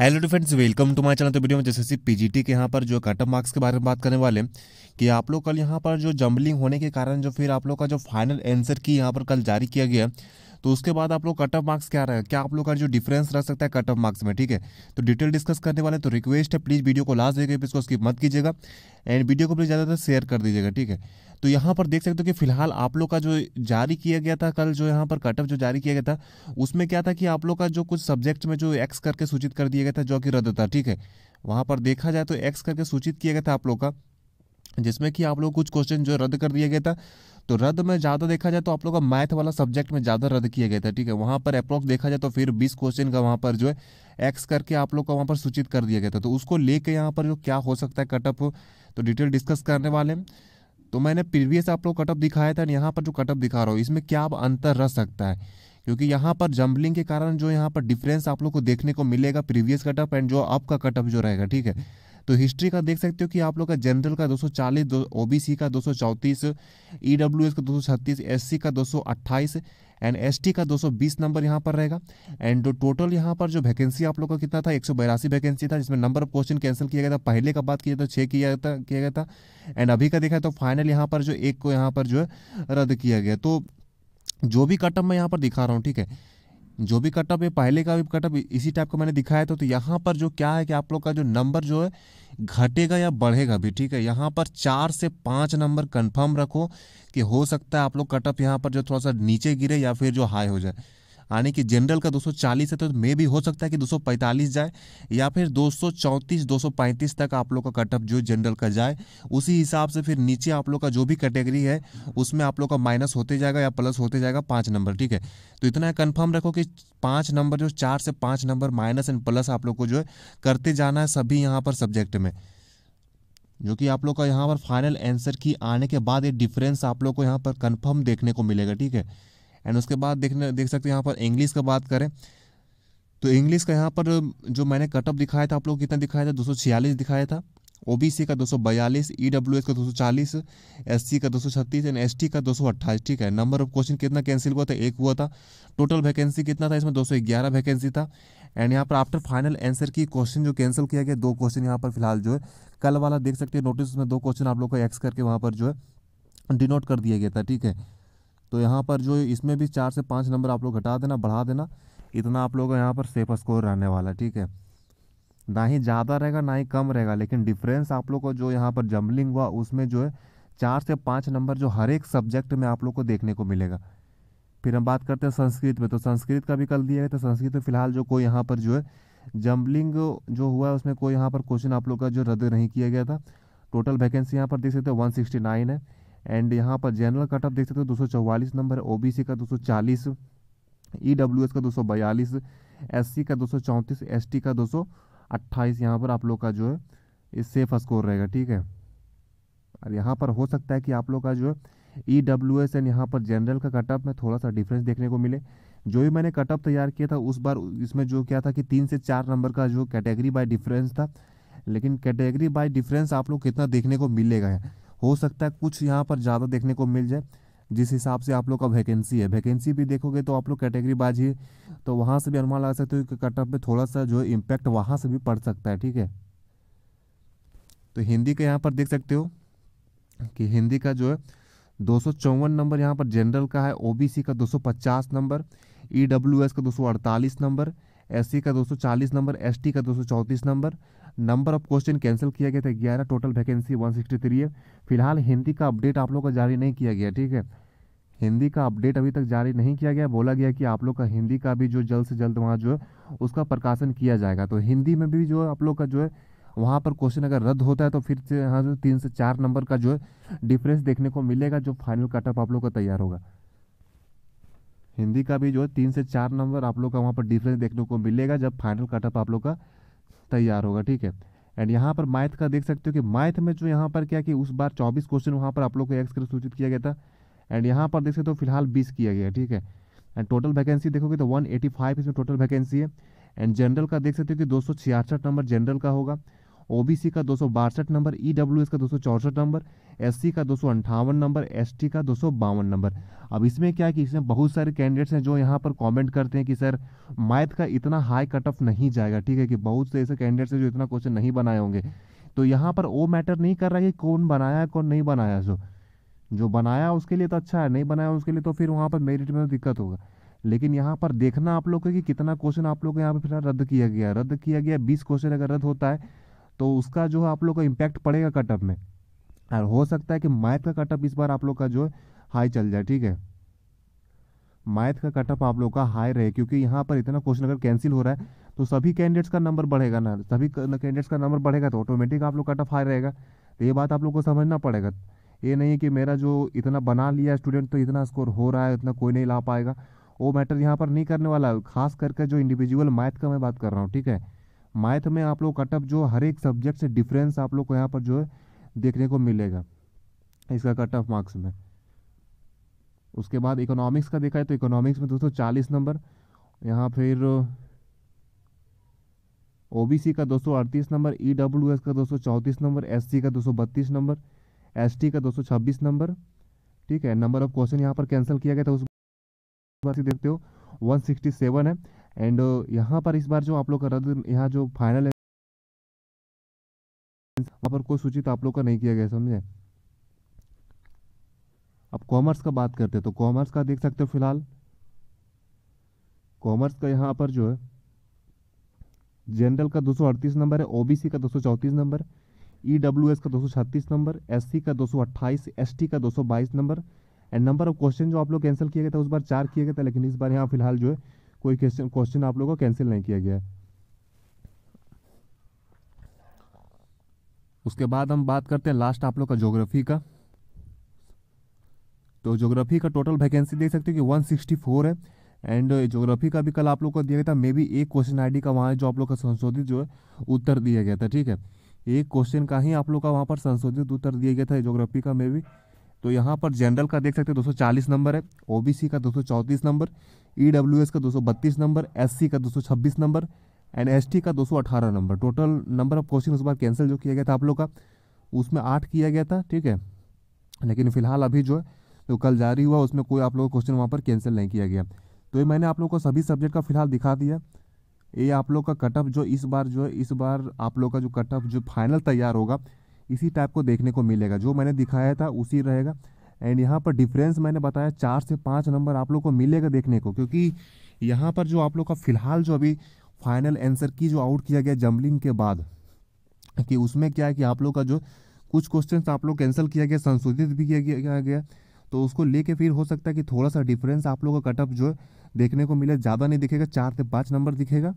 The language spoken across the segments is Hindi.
hello to friends welcome to my channel तो वीडियो में जैसे पीजीटी के यहाँ पर जो कटअप मार्क्स के बारे में बात करने वाले कि आप लोग कल यहाँ पर जो जम्बलिंग होने के कारण जो फिर आप लोग का जो फाइनल आंसर की यहाँ पर कल जारी किया गया तो उसके बाद आप लोग कट ऑफ मार्क्स क्या रहेगा क्या आप लोग का जो डिफरेंस रह सकता है कट ऑफ मार्क्स में ठीक है तो डिटेल डिस्कस करने वाले तो रिक्वेस्ट है प्लीज़ वीडियो को लास्ट देखिए इसको स्किप मत कीजिएगा एंड वीडियो को प्लीज़ ज़्यादातर शेयर कर दीजिएगा ठीक है तो यहाँ पर देख सकते हो कि फिलहाल आप लोग का जो जारी किया गया था कल जो यहाँ पर कट ऑफ जो जारी किया गया था उसमें क्या था कि आप लोग का जो कुछ सब्जेक्ट में जो एक्स करके सूचित कर दिया गया था जो कि रद्द था ठीक है वहाँ पर देखा जाए तो एक्स करके सूचित किया गया था आप लोग का जिसमें कि आप लोग कुछ क्वेश्चन जो रद्द कर दिया गया था तो रद्द में ज़्यादा देखा जाए तो आप लोग का मैथ वाला सब्जेक्ट में ज़्यादा रद्द किया गया था ठीक है वहाँ पर अप्रोक्स देखा जाए तो फिर बीस क्वेश्चन का वहाँ पर जो है एक्स करके आप लोग का वहाँ पर सूचित कर दिया गया था तो उसको लेके यहाँ पर जो क्या हो सकता है कटअप तो डिटेल डिस्कस करने वाले तो मैंने प्रीवियस आप लोग कटअप दिखाया था यहाँ पर जो कटअप दिखा रहा हूँ इसमें क्या अंतर रह सकता है क्योंकि यहाँ पर जम्बलिंग के कारण जो यहाँ पर डिफरेंस आप लोग को देखने को मिलेगा प्रीवियस कटअप एंड जो आपका कटअप जो रहेगा ठीक है तो हिस्ट्री का देख सकते हो कि आप लोग का जनरल का 240 दो ओबीसी का 234 सौ e का 236 एससी का 228 एंड एसटी का 220 नंबर यहाँ पर रहेगा एंड जो टोटल यहाँ पर जो वैकेंसी आप लोग का कितना था एक वैकेंसी था जिसमें नंबर ऑफ क्वेश्चन कैंसिल किया गया था पहले का बात किया तो छः किया था किया गया था एंड अभी का देखा तो फाइनल यहाँ पर जो एक को यहाँ पर जो है रद्द किया गया तो जो भी कटअप मैं यहाँ पर दिखा रहा हूँ ठीक है जो भी कटअप है पहले का भी कटअप इसी टाइप का मैंने दिखाया था तो यहाँ पर जो क्या है कि आप लोग का जो नंबर जो है घटेगा या बढ़ेगा भी ठीक है यहाँ पर चार से पाँच नंबर कंफर्म रखो कि हो सकता है आप लोग कटअप यहाँ पर जो थोड़ा सा नीचे गिरे या फिर जो हाई हो जाए यानी कि जनरल का 240 है तो मे भी हो सकता है कि 245 जाए या फिर 234 235 तक आप लोग का कटअप जो जनरल का जाए उसी हिसाब से फिर नीचे आप लोग का जो भी कैटेगरी है उसमें आप लोग का माइनस होते जाएगा या प्लस होते जाएगा पाँच नंबर ठीक है तो इतना कन्फर्म रखो कि पाँच नंबर जो चार से पाँच नंबर माइनस एंड प्लस आप लोग को जो है करते जाना है सभी यहाँ पर सब्जेक्ट में जो कि आप लोग का यहाँ पर फाइनल आंसर की आने के बाद ये डिफरेंस आप लोग को यहाँ पर कंफर्म देखने को मिलेगा ठीक है एंड उसके बाद देखने देख सकते हैं यहाँ पर इंग्लिश का बात करें तो इंग्लिश का यहाँ पर जो मैंने कटअप दिखाया था आप लोग कितना दिखाया था दो दिखाया था ओ का दो सौ बयालीस ई डब्ल्यू एस का दो सौ चालीस एस सी का दो सौ छत्तीस एंड एस टी का दो सौ अट्ठाईस ठीक है नंबर ऑफ क्वेश्चन कितना कैंसिल हुआ था एक हुआ था टोटल वैकेंसी कितना था इसमें दो सौ ग्यारह वैकेंसी था एंड यहाँ पर आफ्टर फाइनल आंसर की क्वेश्चन जो कैंसिल किया गया दो क्वेश्चन यहाँ पर फिलहाल जो है कल वाला देख सकते हैं नोटिस में दो क्वेश्चन आप लोग को एक्स करके वहाँ पर जो है डिनोट कर दिया गया था ठीक है तो यहाँ पर जो इसमें भी चार से पाँच नंबर आप लोग घटा देना बढ़ा देना इतना आप लोग का यहाँ पर सेफ स्कोर रहने वाला है ठीक है ना ही ज़्यादा रहेगा ना ही कम रहेगा लेकिन डिफरेंस आप लोग को जो यहाँ पर जम्बलिंग हुआ उसमें जो है चार से पाँच नंबर जो हर एक सब्जेक्ट में आप लोग को देखने को मिलेगा फिर हम बात करते हैं संस्कृत में तो संस्कृत का भी कल दिया गया तो संस्कृत में फिलहाल जो कोई यहाँ पर जो है जम्बलिंग जो हुआ है उसमें कोई यहाँ पर क्वेश्चन आप लोग का जो रद्द नहीं किया गया था टोटल वैकेंसी यहाँ पर देख सकते हो वन सिक्सटी नाइन है एंड यहाँ पर जनरल कट ऑफ देख सकते हो दो सौ चौवालीस नंबर ओ बी सी का दो सौ चालीस ई डब्ल्यू एस का दो सौ बयालीस एस सी का दो सौ चौंतीस एस टी का दो सौ अट्ठाईस यहाँ पर आप लोग का जो है ये सेफ स्कोर रहेगा ठीक है और यहाँ पर हो सकता है कि आप लोग का जो है ई डब्ल्यू एस एंड यहाँ पर जनरल का कटअप में थोड़ा सा डिफरेंस देखने को मिले जो भी मैंने कटअप तैयार किया था उस बार इसमें जो क्या था कि तीन से चार नंबर का जो कैटेगरी बाय डिफरेंस था लेकिन कैटेगरी बाय डिफरेंस आप लोग कितना देखने को मिलेगा हो सकता है कुछ यहाँ पर ज़्यादा देखने को मिल जाए जिस हिसाब से आप लोग का वैकेंसी है वैकेंसी भी देखोगे तो आप लोग कैटेगरी बाज ही तो वहाँ से भी अनुमान लगा सकते हो कि कट ऑफ में थोड़ा सा जो इम्पैक्ट वहाँ से भी पड़ सकता है ठीक है तो हिंदी का यहाँ पर देख सकते हो कि हिंदी का जो है दो नंबर यहाँ पर जनरल का है ओ का दो नंबर ई e का दो नंबर एस का दो नंबर एस का दो number number of question cancel किया गया था ग्यारह टोटल वैकेंसी थ्री है फिलहाल हिंदी का अपडेट आप लोग का जारी नहीं किया गया ठीक है हिंदी का अपडेट अभी तक जारी नहीं किया गया बोला गया कि आप लोग का हिंदी का भी जो जल्द से जल्द वहाँ जो है उसका प्रकाशन किया जाएगा तो हिंदी में भी जो है आप लोग का जो है वहाँ पर क्वेश्चन अगर रद्द होता है तो फिर से यहाँ जो तीन से चार नंबर का जो है डिफ्रेंस देखने को मिलेगा जो फाइनल कटअप आप लोग का तैयार होगा हिंदी का भी जो है तीन से चार नंबर आप लोग का वहाँ पर डिफरेंस देखने को मिलेगा जब फाइनल कटअप आप लोग का तैयार होगा ठीक है एंड यहाँ पर मैथ का देख सकते हो कि मैथ में जो यहाँ पर क्या कि उस बार चौबीस क्वेश्चन वहाँ पर आप लोग को एक्स कर सूचित किया गया था एंड यहाँ पर देख सकते हो फिलहाल बीस किया गया ठीक है एंड टोटल वैकेंसी देखोगे तो 185 इसमें टोटल वैकेंसी है एंड जनरल का देख सकते हो कि दो नंबर जनरल का होगा ओबीसी का दो नंबर ई e का दो नंबर एससी का दो नंबर एसटी का दो नंबर अब इसमें क्या है कि इसमें बहुत सारे कैंडिडेट्स हैं जो यहाँ पर कमेंट करते हैं कि सर मैथ का इतना हाई कट ऑफ नहीं जाएगा ठीक है कि बहुत से ऐसे कैंडिडेट्स हैं जो इतना क्वेश्चन नहीं बनाए होंगे तो यहाँ पर वो मैटर नहीं कर रहा है कि कौन बनाया कौन नहीं बनाया जो जो बनाया उसके लिए तो अच्छा है नहीं बनाया उसके लिए तो फिर वहाँ पर मेरिट में तो दिक्कत होगा लेकिन यहाँ पर देखना आप लोग को कि कितना क्वेश्चन आप लोग को यहाँ पर फिलहाल रद्द किया गया रद्द किया गया बीस क्वेश्चन अगर रद्द होता है तो उसका जो है आप लोग का इम्पैक्ट पड़ेगा कटअप में और हो सकता है कि मैथ का कटअप इस बार आप लोग का जो हाई चल जाए ठीक है मैथ का कटअप आप लोग का हाई रहे क्योंकि यहाँ पर इतना क्वेश्चन अगर कैंसिल हो रहा है तो सभी कैंडिडेट्स का नंबर बढ़ेगा ना सभी कैंडिडेट्स का नंबर बढ़ेगा तो ऑटोमेटिक आप लोग कटअप हाई रहेगा तो ये बात आप लोग को समझना पड़ेगा ये नहीं है कि मेरा जो इतना बना लिया स्टूडेंट तो इतना स्कोर हो रहा है इतना कोई नहीं ला पाएगा वो मैटर यहाँ पर नहीं करने वाला खास करके जो इंडिविजुअल मैथ का मैं बात कर रहा हूँ ठीक है मैथ में आप लोग कटअप जो हर एक सब्जेक्ट से डिफरेंस आप लोग को यहाँ पर जो है देखने को मिलेगा इसका कट ऑफ मार्क्स में उसके बाद इकोनॉमिक्स का देखा है तो इकोनॉमिक्स में दोस्तों चालीस नंबर यहाँ फिर ओबीसी का दो सौ अड़तीस नंबर ई e का दो सौ नंबर एस का दो सौ बत्तीस नंबर एस का दो सौ छब्बीस नंबर ठीक है नंबर ऑफ क्वेश्चन यहाँ पर कैंसिल किया गया था उस बार देखते हो वन सिक्सटी सेवन है एंड यहाँ पर इस बार जो आप लोग का रद्द यहाँ जो फाइनल वहाँ पर कोई सूचित आप लोग का नहीं किया गया समझे अब कॉमर्स का बात करते हैं तो कॉमर्स का देख सकते हो फिलहाल कॉमर्स का यहाँ पर जो है जनरल का 238 नंबर है ओबीसी का 234 नंबर ई e का 236 नंबर एससी का 228 एसटी का 222 number and number of question जो आप लोग कैंसिल किया गया था उस बार चार किया गया था लेकिन इस बार यहाँ फिलहाल जो है कोई क्वेश्चन आप लोगों का कैंसिल नहीं किया गया है उसके बाद हम बात करते हैं लास्ट आप लोग का जोग्राफी का तो जोग्राफी का टोटल वैकेंसी देख सकते हो कि 164 है एंड जोग्राफी uh, का भी कल आप लोग को दिया गया था मे बी एक क्वेश्चन आईडी का वहाँ जो आप लोग का संशोधित जो है उत्तर दिया गया था ठीक है एक क्वेश्चन का ही आप लोग का वहाँ पर संशोधित उत्तर दिया गया था जोग्राफी का मे बी तो यहाँ पर जनरल का देख सकते हैं 240 नंबर है ओबीसी का 234 नंबर ईडब्ल्यूएस का 232 नंबर एससी का 226 नंबर एंड एस का दो number total number of question उस बार कैंसिल जो किया गया था आप लोग का उसमें आठ किया गया था ठीक है लेकिन फिलहाल अभी जो है तो कल जारी हुआ उसमें कोई आप लोग का क्वेश्चन वहाँ पर कैंसिल नहीं किया गया तो ये मैंने आप लोग को सभी सब्जेक्ट का फिलहाल दिखा दिया ये आप लोग का कट ऑफ जो इस बार जो है इस बार आप लोग का जो कट ऑफ जो फाइनल तैयार होगा इसी टाइप को देखने को मिलेगा जो मैंने दिखाया था उसी रहेगा एंड यहाँ पर डिफरेंस मैंने बताया चार से पाँच नंबर आप लोग को मिलेगा देखने को क्योंकि यहाँ पर जो आप लोग का फिलहाल जो अभी फाइनल आंसर की जो आउट किया गया जम्बलिंग के बाद कि उसमें क्या है कि आप लोग का जो कुछ क्वेश्चन आप लोग कैंसिल किया गया संशोधित भी किया गया, गया तो उसको लेके फिर हो सकता है कि थोड़ा सा डिफरेंस आप लोग का कटअप जो देखने को मिले ज़्यादा नहीं दिखेगा चार से पाँच नंबर दिखेगा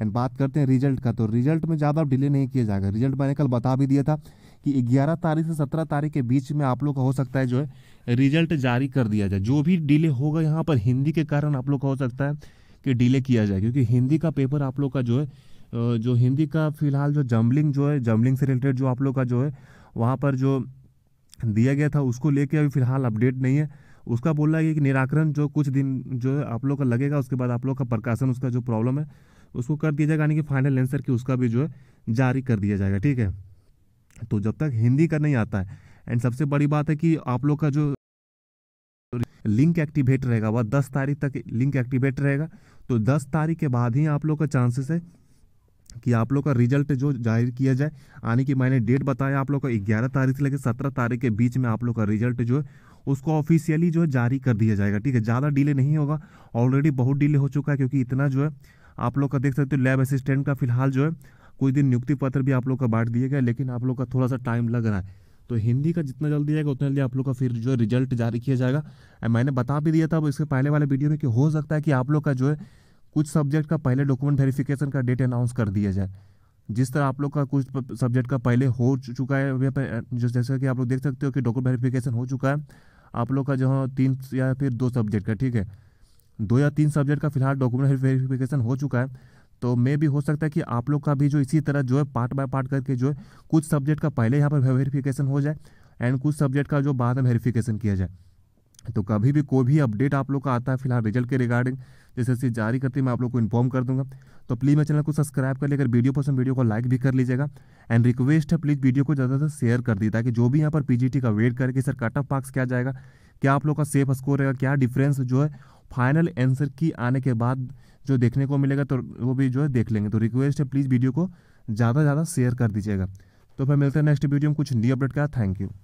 एंड बात करते हैं रिजल्ट का तो रिजल्ट में ज़्यादा डिले नहीं किया जाएगा रिजल्ट मैंने कल बता भी दिया था कि 11 तारीख से 17 तारीख के बीच में आप लोग का हो सकता है जो है रिजल्ट जारी कर दिया जाए जो भी डिले होगा यहाँ पर हिंदी के कारण आप लोग का हो सकता है कि डिले किया जाए क्योंकि हिंदी का पेपर आप लोग का जो है जो हिंदी का फिलहाल जो जम्बलिंग जो है जम्बलिंग से रिलेटेड जो आप लोग का जो है वहाँ पर जो दिया गया था उसको लेके अभी फिलहाल अपडेट नहीं है उसका बोला है कि निराकरण जो कुछ दिन जो है आप लोग का लगेगा उसके बाद आप लोग का प्रकाशन उसका जो प्रॉब्लम है उसको कर दिया जाएगा यानी कि फाइनल आंसर की उसका भी जो है जारी कर दिया जाएगा ठीक है तो जब तक हिंदी का नहीं आता है एंड सबसे बड़ी बात है कि आप लोग का जो लिंक एक्टिवेट रहेगा वह दस तारीख तक लिंक एक्टिवेट रहेगा तो दस तारीख के बाद ही आप लोग का चांसेस है कि आप लोग का रिजल्ट जो जाहिर किया जाए यानी कि मैंने डेट बताया आप लोग का ग्यारह तारीख से लेकर सत्रह तारीख के बीच में आप लोग का रिजल्ट जो है उसको ऑफिशियली जो है जारी कर दिया जाएगा ठीक है ज़्यादा डिले नहीं होगा ऑलरेडी बहुत डिले हो चुका है क्योंकि इतना जो है आप लोग का देख सकते हो लैब असिस्टेंट का फिलहाल जो है कुछ दिन नियुक्ति पत्र भी आप लोग का बांट दिया गया लेकिन आप लोग का थोड़ा सा टाइम लग रहा है तो हिंदी का जितना जल्दी आएगा उतना जल्दी आप लोग का फिर जो है रिजल्ट जारी किया जाएगा एंड मैंने बता भी दिया था इसके पहले वाले वीडियो में कि हो सकता है कि आप लोग का जो है कुछ सब्जेक्ट का पहले डॉक्यूमेंट वेरिफिकेशन का डेट अनाउंस कर दिया जाए जिस तरह आप लोग का कुछ सब्जेक्ट का पहले हो चुका है जैसा कि आप लोग देख सकते हो कि डॉक्यूमेंट वेरीफिकेशन हो चुका है आप लोग का जो तीन या फिर दो सब्जेक्ट का ठीक है दो या तीन सब्जेक्ट का फिलहाल डॉक्यूमेंट वेरीफिकेशन हो चुका है तो मे भी हो सकता है कि आप लोग का भी जो इसी तरह जो है पार्ट बाय पार्ट करके जो है कुछ सब्जेक्ट का पहले यहाँ पर वेरीफिकेशन हो जाए एंड कुछ सब्जेक्ट का जो बाद में वेरीफिकेशन किया जाए तो कभी भी कोई भी अपडेट आप लोग का आता है फिलहाल रिजल्ट के रिगार्डिंग जैसे जैसे जारी करते मैं आप लोग को इन्फॉर्म कर दूंगा तो प्लीज़ मेरे चैनल को सब्सक्राइब कर लेकर वीडियो पसंद वीडियो को लाइक भी कर लीजिएगा एंड रिक्वेस्ट है प्लीज़ वीडियो को ज़्यादा से शेयर कर दी ताकि जो भी यहाँ पर पीजीटी का वेट करे सर कट ऑफ मार्क्स क्या जाएगा क्या आप लोग का सेफ स्कोर रहेगा क्या डिफरेंस जो है फाइनल आंसर की आने के बाद जो देखने को मिलेगा तो वो भी जो है देख लेंगे तो रिक्वेस्ट है प्लीज़ वीडियो को ज़्यादा से ज़्यादा शेयर कर दीजिएगा तो फिर मिलते हैं नेक्स्ट वीडियो में कुछ न्यू अपडेट का थैंक यू